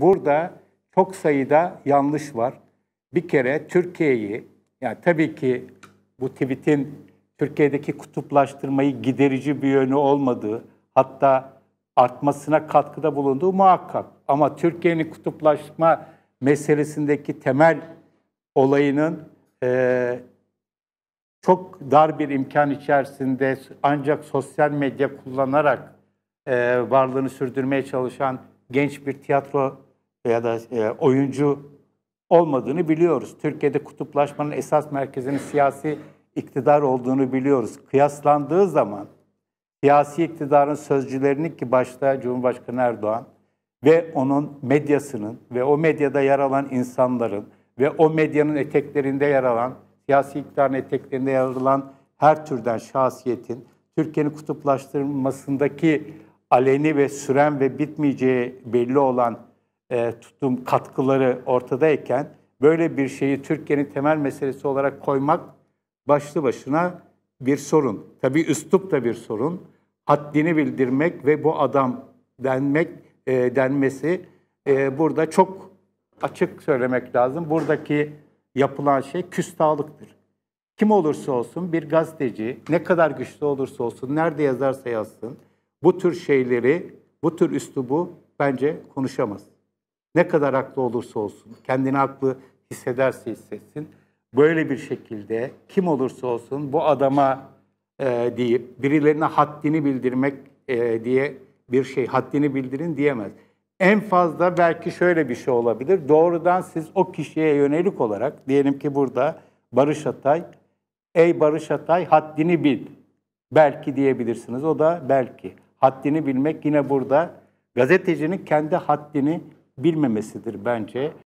burada çok sayıda yanlış var. Bir kere Türkiye'yi, yani tabii ki bu tweetin Türkiye'deki kutuplaştırmayı giderici bir yönü olmadığı, hatta artmasına katkıda bulunduğu muhakkak. Ama Türkiye'nin kutuplaşma meselesindeki temel olayının e, çok dar bir imkan içerisinde ancak sosyal medya kullanarak e, varlığını sürdürmeye çalışan genç bir tiyatro ya da e, oyuncu olmadığını biliyoruz. Türkiye'de kutuplaşmanın esas merkezinin siyasi iktidar olduğunu biliyoruz. Kıyaslandığı zaman siyasi iktidarın sözcülerini ki başta Cumhurbaşkanı Erdoğan ve onun medyasının ve o medyada yer alan insanların ve o medyanın eteklerinde yer alan, siyasi iktidarın eteklerinde yer alan her türden şahsiyetin Türkiye'nin kutuplaştırılmasındaki aleni ve süren ve bitmeyeceği belli olan e, tutum katkıları ortadayken böyle bir şeyi Türkiye'nin temel meselesi olarak koymak başlı başına bir sorun. Tabii üslup da bir sorun. Haddini bildirmek ve bu adam denmek e, denmesi e, burada çok açık söylemek lazım. Buradaki yapılan şey küstahlıktır. Kim olursa olsun bir gazeteci ne kadar güçlü olursa olsun, nerede yazarsa yazsın, bu tür şeyleri, bu tür üslubu bence konuşamaz. Ne kadar haklı olursa olsun, kendini haklı hissederse hissetsin, böyle bir şekilde kim olursa olsun bu adama e, deyip birilerine haddini bildirmek e, diye bir şey, haddini bildirin diyemez. En fazla belki şöyle bir şey olabilir. Doğrudan siz o kişiye yönelik olarak, diyelim ki burada Barış Atay, ey Barış Atay haddini bil belki diyebilirsiniz. O da belki haddini bilmek yine burada gazetecinin kendi haddini bilmemesidir bence.